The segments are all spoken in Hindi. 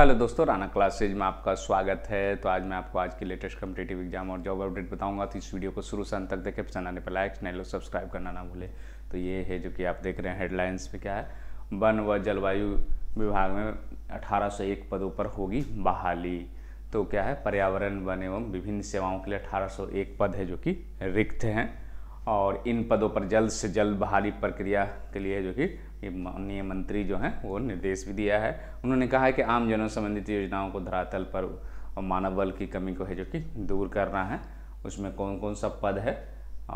हेलो दोस्तों राना क्लासेज में आपका स्वागत है तो आज मैं आपको आज के लेटेस्ट कम्पिटेटिव एग्जाम और जॉब अपडेट बताऊंगा तो इस वीडियो को शुरू से अंत तक देखें पसंद आने पर लाइक चैनल को सब्सक्राइब करना ना भूलें तो ये है जो कि आप देख रहे हैं हेडलाइंस पे क्या है वन व जलवायु विभाग में अठारह पदों पर होगी बहाली तो क्या है पर्यावरण वन एवं विभिन्न सेवाओं के लिए अठारह पद है जो कि रिक्त हैं और इन पदों पर जल्द से जल्द बहाली प्रक्रिया के लिए जो कि ये माननीय मंत्री जो हैं वो निर्देश भी दिया है उन्होंने कहा है कि आम जनों संबंधित योजनाओं को धरातल पर और मानव बल की कमी को है जो कि दूर करना है उसमें कौन कौन सा पद है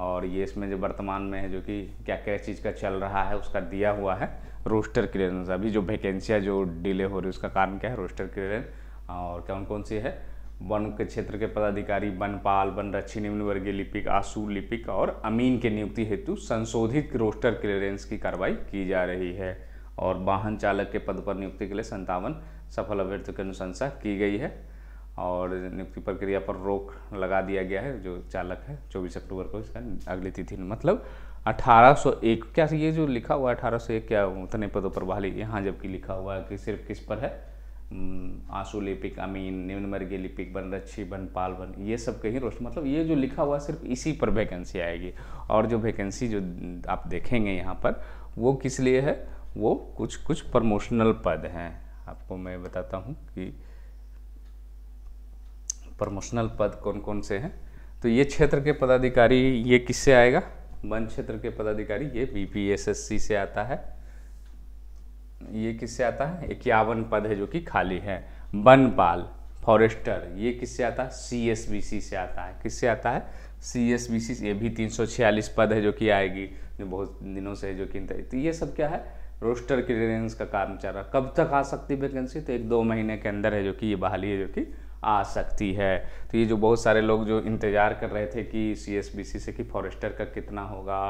और ये इसमें जो वर्तमान में है जो कि क्या क्या चीज़ का चल रहा है उसका दिया हुआ है रोस्टर क्लियरेंस अभी जो वैकेंसियाँ जो डिले हो रही है उसका कारण क्या है रोस्टर क्लियरेंस और कौन कौन सी है वन के क्षेत्र के पदाधिकारी वनपाल वन रक्षी वर्गीय लिपिक आसू लिपिक और अमीन के नियुक्ति हेतु संशोधित रोस्टर क्लियरेंस की कार्रवाई की जा रही है और वाहन चालक के पद पर नियुक्ति के लिए संतावन सफल अभ्यर्थियों की अनुशंसा की गई है और नियुक्ति प्रक्रिया पर रोक लगा दिया गया है जो चालक है चौबीस अक्टूबर को इसका अगली तिथि मतलब 1801 क्या ये जो लिखा हुआ है अठारह सौ एक क्या उतने पदों पर बहाली यहाँ जबकि लिखा हुआ है कि सिर्फ किस पर है हम्म, आंसू लिपिक अमीन निम्नमर्गी लिपिक बन रच्छी बन पाल बन ये सब कहीं रोशन मतलब ये जो लिखा हुआ सिर्फ इसी पर वैकेंसी आएगी और जो वैकेंसी जो आप देखेंगे यहाँ पर वो किस लिए है वो कुछ कुछ प्रमोशनल पद हैं आपको मैं बताता हूँ कि प्रमोशनल पद कौन कौन से हैं तो ये क्षेत्र के पदाधिकारी ये किससे आएगा वन क्षेत्र के पदाधिकारी ये बी से आता है ये किससे आता है इक्यावन पद है जो कि खाली है वनपाल फॉरेस्टर ये किससे आता है सी एस बी सी से आता है किससे आता है सी एस बी सी ये भी तीन सौ छियालीस पद है जो कि आएगी जो बहुत दिनों से है जो कि तो ये सब क्या है रोस्टर क्लियरेंस का काम चल रहा है कब तक आ सकती वैकेंसी तो एक दो महीने के अंदर है जो कि ये बहाली है जो कि आ सकती है तो ये जो बहुत सारे लोग जो इंतज़ार कर रहे थे कि सी एस बी सी से कि फॉरेस्टर का कितना होगा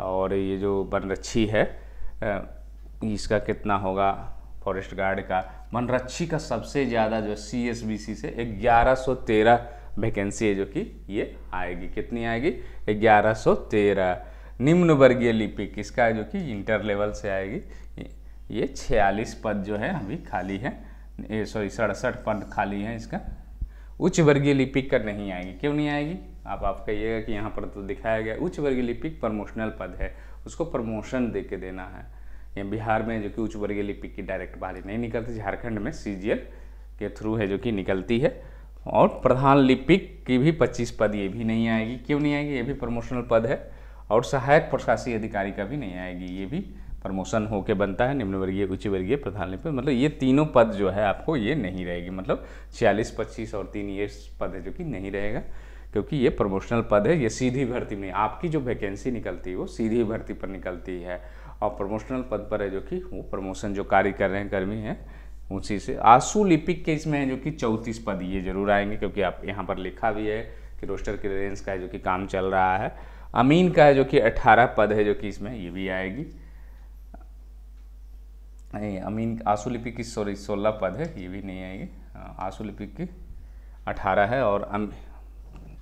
और ये जो बनरक्षी है इसका कितना होगा फॉरेस्ट गार्ड का मनरक्षी का सबसे ज़्यादा जो सी एस बी सी से ग्यारह सौ तेरह वैकेंसी है जो कि ये आएगी कितनी आएगी ग्यारह सौ तेरह निम्न वर्गीय लिपिक इसका जो कि इंटर लेवल से आएगी ये छियालीस पद जो है अभी खाली है सॉरी सड़सठ पद खाली हैं इसका उच्च वर्गीय लिपिक का नहीं आएगी क्यों नहीं आएगी आप आप कहिएगा कि यहाँ पर तो दिखाया गया उच्च वर्गीय लिपिक प्रमोशनल पद है उसको प्रमोशन दे के देना है या बिहार में जो कि उच्च वर्गीय लिपिक की डायरेक्ट बहाली नहीं निकलती झारखंड में सी के थ्रू है जो कि निकलती है और प्रधान लिपिक की भी पच्चीस पद ये भी नहीं आएगी क्यों नहीं आएगी ये भी प्रमोशनल पद है और सहायक प्रशासी अधिकारी का भी नहीं आएगी ये भी प्रमोशन होके बनता है निम्न वर्गीय उच्च वर्गीय प्रधान लिपिक मतलब ये तीनों पद जो है आपको ये नहीं रहेगी मतलब छियालीस पच्चीस और तीन ये पद है जो कि नहीं रहेगा क्योंकि ये प्रमोशनल पद है ये सीधी भर्ती में आपकी जो वैकेंसी निकलती है वो सीधी भर्ती पर निकलती है और प्रमोशनल पद पर है जो कि वो प्रमोशन जो कार्य कर रहे हैं कर्मी हैं उसी से आंसू लिपिक के इसमें है जो कि चौंतीस पद ये जरूर आएंगे क्योंकि आप यहाँ पर लिखा भी है कि रोस्टर के रेंज का है जो कि काम चल रहा है अमीन का है जो कि अट्ठारह पद है जो कि इसमें ये भी आएगी अमीन आंसू लिपिक की सॉरी सोलह पद है ये भी नहीं आएगी हाँ, आंसू लिपिक की अठारह है और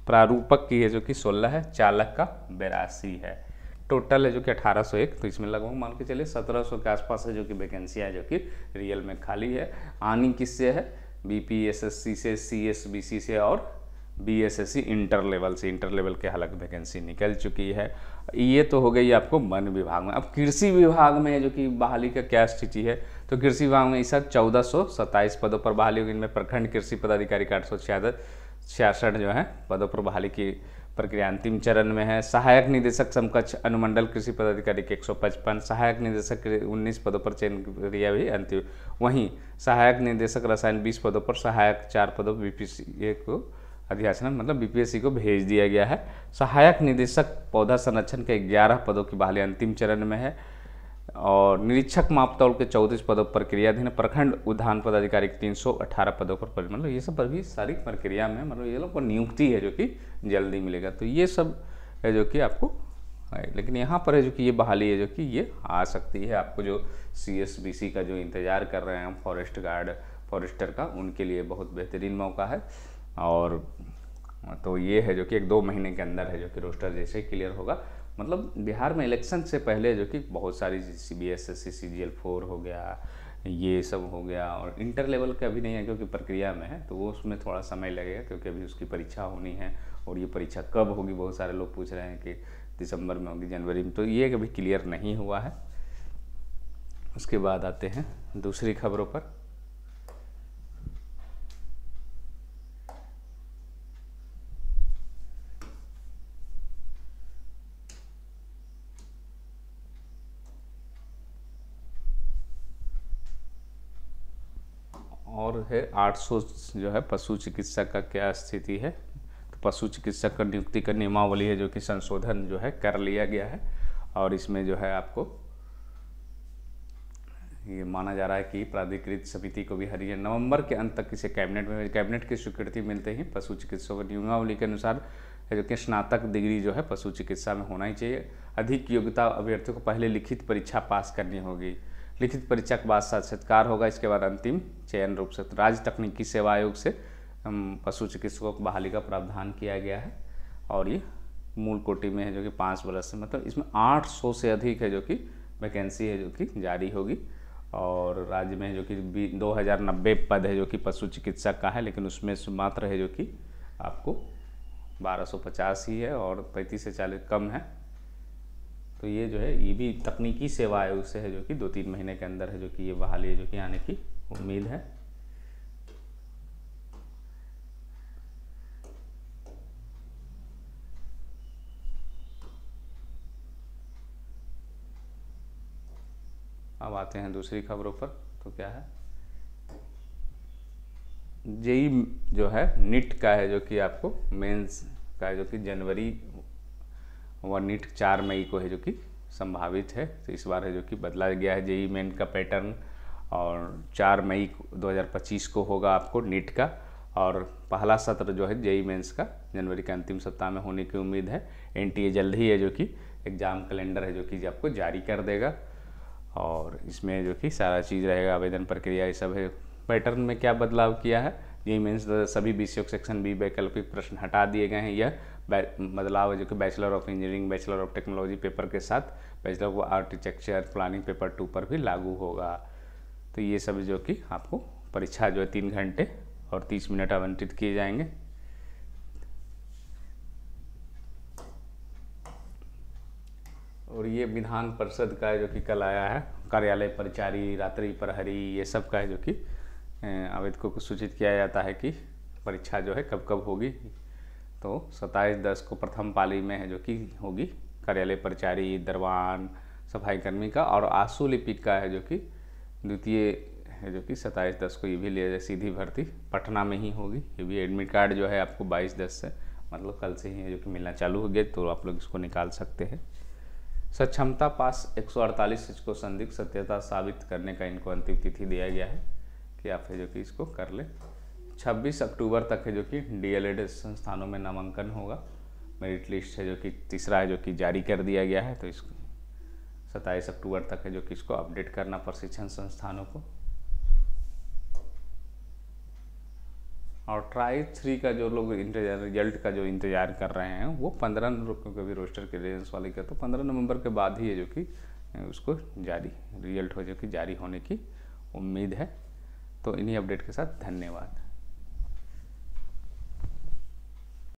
प्रारूपक की है जो कि सोलह है चालक का बेरासी है टोटल है जो कि 1801 तो इसमें लगभग मान के चलिए 1700 के आसपास है जो कि वैकेंसी है जो कि रियल में खाली है आनी किससे है B P S S C से सी एस बी सी से और B S S C inter level से इंटर लेवल के हालांकि वैकेंसी निकल चुकी है ये तो हो गई आपको वन विभाग में अब कृषि विभाग में जो कि बहाली का क्या स्थिति है तो कृषि विभाग में इस साल चौदह सौ सत्ताईस पदों पर बहाली होगी इनमें प्रखंड कृषि पदाधिकारी का आठ सौ छियासठ जो है पदों पर बहाली की प्रक्रिया अंतिम चरण में है सहायक निदेशक समकक्ष अनुमंडल कृषि पदाधिकारी के 155 सहायक निदेशक के 19 पदों पर चयन प्रक्रिया भी अंतिम वहीं सहायक निदेशक रसायन 20 पदों पर सहायक चार पदों बीपीसीए को अध्यासन मतलब बीपीएससी को भेज दिया गया है सहायक निदेशक पौधा संरक्षण के ग्यारह पदों की बहाली अंतिम चरण में है और निरीक्षक मापतौल के चौतीस पदों पर क्रियाधीन प्रखंड उद्यान पदाधिकारी के तीन सौ पदों पर मतलब ये सब अभी सारी प्रक्रिया में मतलब ये लोग को नियुक्ति है जो कि जल्दी मिलेगा तो ये सब है जो कि आपको है लेकिन यहाँ पर है जो कि ये बहाली है जो कि ये आ सकती है आपको जो सी का जो इंतज़ार कर रहे हैं फॉरेस्ट गार्ड फॉरेस्टर का उनके लिए बहुत बेहतरीन मौका है और तो ये है जो कि एक दो महीने के अंदर है जो कि रोस्टर जैसे क्लियर होगा मतलब बिहार में इलेक्शन से पहले जो कि बहुत सारी C B S S C C G L four हो गया ये सब हो गया और इंटर लेवल का अभी नहीं है क्योंकि प्रक्रिया में है तो वो उसमें थोड़ा समय लगेगा क्योंकि अभी उसकी परीक्षा होनी है और ये परीक्षा कब होगी बहुत सारे लोग पूछ रहे हैं कि दिसंबर में होगी जनवरी में तो ये कभी क्लियर नहीं हुआ है उसके बाद आते हैं दूसरी खबरों पर और है 800 जो है पशु चिकित्सक का क्या स्थिति है तो पशु चिकित्सक का नियुक्ति का नियमावली है जो कि संशोधन जो है कर लिया गया है और इसमें जो है आपको ये माना जा रहा है कि प्राधिकृत समिति को भी हरी नवंबर के अंत तक इसे कैबिनेट में कैबिनेट की स्वीकृति मिलते ही पशु चिकित्सकों की नियमावली के अनुसार जो कि स्नातक डिग्री जो है पशु चिकित्सा में होना ही चाहिए अधिक योग्यता अभ्यर्थियों को पहले लिखित परीक्षा पास करनी होगी लिखित परीक्षा के बाद साक्षात्कार होगा इसके बाद अंतिम चयन रूप से राज्य तकनीकी सेवा आयोग से पशु चिकित्सकों की बहाली का प्रावधान किया गया है और ये मूल कोटि में है जो कि पाँच बरस से मतलब इसमें आठ सौ से अधिक है जो कि वैकेंसी है जो कि जारी होगी और राज्य में जो कि दो हज़ार नब्बे पद है जो कि पशु चिकित्सक का है लेकिन उसमें मात्र है जो कि आपको बारह सौ पचास ही है और पैंतीस से चालीस कम है तो ये जो है ये भी तकनीकी सेवा आयोग से है जो कि दो तीन महीने के अंदर है जो कि ये बहाली जो कि आने की उम्मीद है अब आते हैं दूसरी खबरों पर तो क्या है जेई जो है निट का है जो कि आपको मेंस का है जो कि जनवरी वह नीट चार मई को है जो कि संभावित है तो इस बार है जो कि बदला गया है जेई मेन का पैटर्न और चार मई 2025 को होगा आपको नीट का और पहला सत्र जो है जेई मेन्स का जनवरी के अंतिम सप्ताह में होने की उम्मीद है एन जल्द ही है जो कि एग्ज़ाम कैलेंडर है जो कि आपको जारी कर देगा और इसमें जो कि सारा चीज़ रहेगा आवेदन प्रक्रिया ये सब है पैटर्न में क्या बदलाव किया है जेई मेन्स सभी बी सेक्शन बी वैकल्पिक प्रश्न हटा दिए गए हैं यह बदलाव जो कि bachelor of engineering bachelor of technology paper के साथ bachelor of architecture planning paper two पर भी लागू होगा तो ये सब जो कि आपको परीक्षा जो है तीन घंटे और तीस मिनट आवंटित किए जाएंगे और ये विधान परिषद का जो कि कल आया है कार्यालय परिचारी रात्रि प्रहरी ये सब का है जो कि आवेदकों को सूचित किया जाता है कि परीक्षा जो है कब कब होगी तो सत्ताईस दस को प्रथम पाली में है जो कि होगी कार्यालय प्रचारी दरवान सफाई कर्मी का और आंसू लिपिक का है जो कि द्वितीय है जो कि सत्ताईस दस को ये भी लिया जाए सीधी भर्ती पटना में ही होगी ये भी एडमिट कार्ड जो है आपको बाईस दस से मतलब कल से ही है जो कि मिलना चालू हो गया तो आप लोग इसको निकाल सकते हैं सक्षमता पास एक सौ को संदिग्ध सत्यता साबित करने का इनको अंतिम तिथि दिया गया है कि आप है जो कि इसको कर लें 26 अक्टूबर तक है जो कि डीएलएड संस्थानों में नामांकन होगा मेरिट लिस्ट है जो कि तीसरा है जो कि जारी कर दिया गया है तो इस सत्ताईस अक्टूबर तक है जो कि इसको अपडेट करना प्रशिक्षण संस्थानों को और ट्राई थ्री का जो लोग इंतजार रिजल्ट का जो इंतजार कर रहे हैं वो पंद्रह क्योंकि अभी रोस्टर के क्लियरेंस वाले का तो पंद्रह नवंबर के बाद ही है जो कि उसको जारी रिजल्ट हो जो कि जारी होने की उम्मीद है तो इन्हीं अपडेट के साथ धन्यवाद